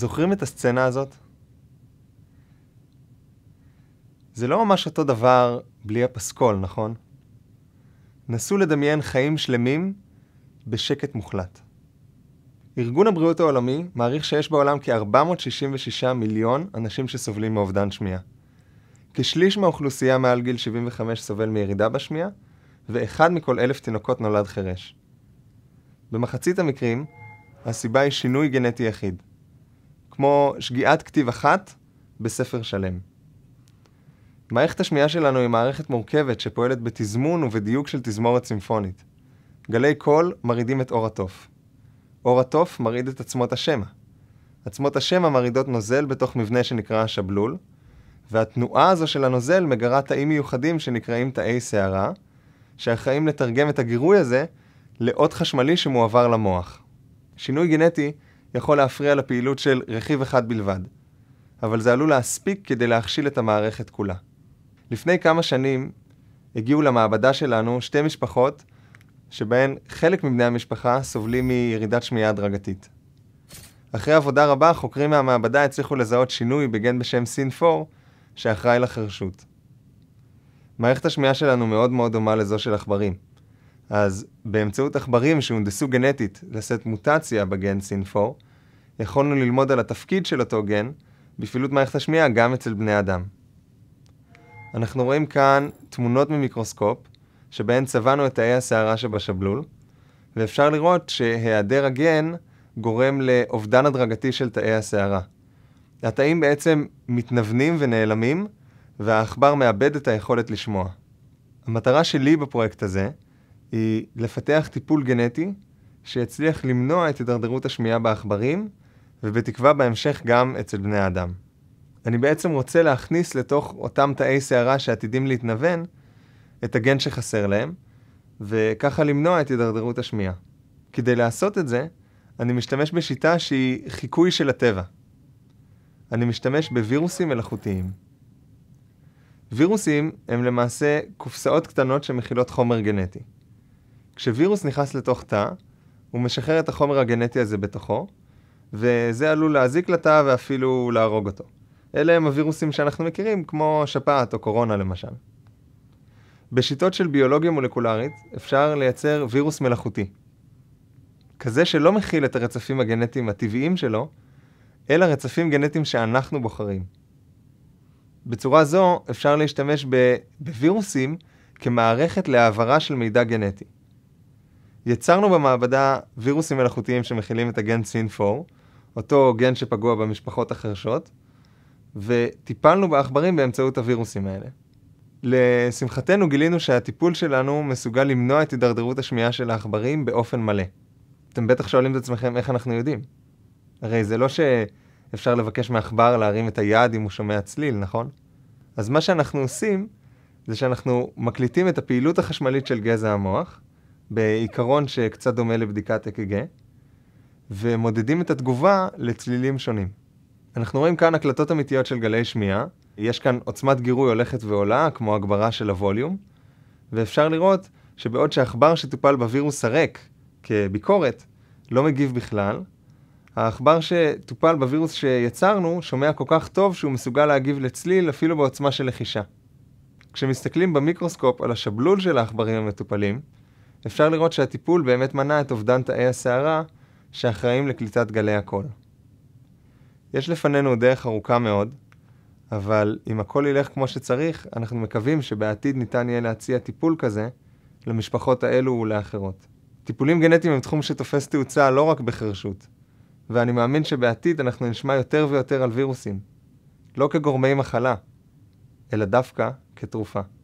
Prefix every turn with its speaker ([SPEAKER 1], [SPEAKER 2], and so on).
[SPEAKER 1] זוכרים את הסצנה הזאת? זה לא ממש אותו דבר בלי הפסקול, נכון? נסו לדמיין חיים שלמים בשקט מוחלט. ארגון הבריאות העולמי מעריך שיש בעולם כ-466 מיליון אנשים שסובלים מאובדן שמיעה. כשליש מהאוכלוסייה מעל גיל 75 סובל מירידה בשמיעה, ואחד מכל אלף תינוקות נולד חירש. במחצית המקרים, הסיבה היא שינוי גנטי יחיד. כמו שגיאת כתיב אחת בספר שלם. מערכת השמיעה שלנו היא מערכת מורכבת שפועלת בתזמון ובדיוק של תזמורת סימפונית. גלי קול מרעידים את אור התוף. אור התוף מרעיד את עצמות השמע. עצמות השמע מרעידות נוזל בתוך מבנה שנקרא השבלול, והתנועה הזו של הנוזל מגרה תאים מיוחדים שנקראים תאי שערה, שאחראים לתרגם את הגירוי הזה לאות חשמלי שמועבר למוח. שינוי גנטי יכול להפריע לפעילות של רכיב אחד בלבד, אבל זה עלול להספיק כדי להכשיל את המערכת כולה. לפני כמה שנים הגיעו למעבדה שלנו שתי משפחות שבהן חלק מבני המשפחה סובלים מירידת שמיעה הדרגתית. אחרי עבודה רבה, חוקרים מהמעבדה הצליחו לזהות שינוי בגן בשם סין 4, שאחראי לחרשות. מערכת השמיעה שלנו מאוד מאוד דומה לזו של עכברים. אז באמצעות עכברים שהונדסו גנטית לשאת מוטציה בגן סינפור, יכולנו ללמוד על התפקיד של אותו גן בפעילות מערכת השמיעה גם אצל בני אדם. אנחנו רואים כאן תמונות ממיקרוסקופ, שבהן צבענו את תאי הסערה שבשבלול, ואפשר לראות שהיעדר הגן גורם לאובדן הדרגתי של תאי הסערה. התאים בעצם מתנוונים ונעלמים, והעכבר מאבד את היכולת לשמוע. המטרה שלי בפרויקט הזה, היא לפתח טיפול גנטי שיצליח למנוע את הידרדרות השמיעה בעכברים, ובתקווה בהמשך גם אצל בני האדם. אני בעצם רוצה להכניס לתוך אותם תאי שערה שעתידים להתנוון, את הגן שחסר להם, וככה למנוע את הידרדרות השמיעה. כדי לעשות את זה, אני משתמש בשיטה שהיא חיקוי של הטבע. אני משתמש בווירוסים מלאכותיים. וירוסים הם למעשה קופסאות קטנות שמכילות חומר גנטי. כשווירוס נכנס לתוך תא, הוא משחרר את החומר הגנטי הזה בתוכו, וזה עלול להזיק לתא ואפילו להרוג אותו. אלה הם הווירוסים שאנחנו מכירים, כמו שפעת או קורונה למשל. בשיטות של ביולוגיה מולקולרית אפשר לייצר וירוס מלאכותי. כזה שלא מכיל את הרצפים הגנטיים הטבעיים שלו, אלא רצפים גנטיים שאנחנו בוחרים. בצורה זו אפשר להשתמש בווירוסים כמערכת להעברה של מידע גנטי. יצרנו במעבדה וירוסים מלאכותיים שמכילים את הגן סין4, אותו גן שפגוע במשפחות החרשות, וטיפלנו בעכברים באמצעות הווירוסים האלה. לשמחתנו גילינו שהטיפול שלנו מסוגל למנוע את הידרדרות השמיעה של העכברים באופן מלא. אתם בטח שואלים את עצמכם איך אנחנו יודעים. הרי זה לא שאפשר לבקש מעכבר להרים את היד אם הוא שומע צליל, נכון? אז מה שאנחנו עושים, זה שאנחנו מקליטים את הפעילות החשמלית של גזע המוח, בעיקרון שקצת דומה לבדיקת אק"ג, ומודדים את התגובה לצלילים שונים. אנחנו רואים כאן הקלטות אמיתיות של גלי שמיעה, יש כאן עוצמת גירוי הולכת ועולה, כמו הגברה של הווליום, ואפשר לראות שבעוד שעכבר שטופל בווירוס הריק כביקורת, לא מגיב בכלל, העכבר שטופל בווירוס שיצרנו שומע כל כך טוב שהוא מסוגל להגיב לצליל אפילו בעוצמה של לחישה. כשמסתכלים במיקרוסקופ על השבלול של העכברים המטופלים, אפשר לראות שהטיפול באמת מנע את אובדן תאי הסערה שאחראים לקליטת גלי הקול. יש לפנינו דרך ארוכה מאוד, אבל אם הכל ילך כמו שצריך, אנחנו מקווים שבעתיד ניתן יהיה להציע טיפול כזה למשפחות האלו ולאחרות. טיפולים גנטיים הם תחום שתופס תאוצה לא רק בחרשות, ואני מאמין שבעתיד אנחנו נשמע יותר ויותר על וירוסים, לא כגורמי מחלה, אלא דווקא כתרופה.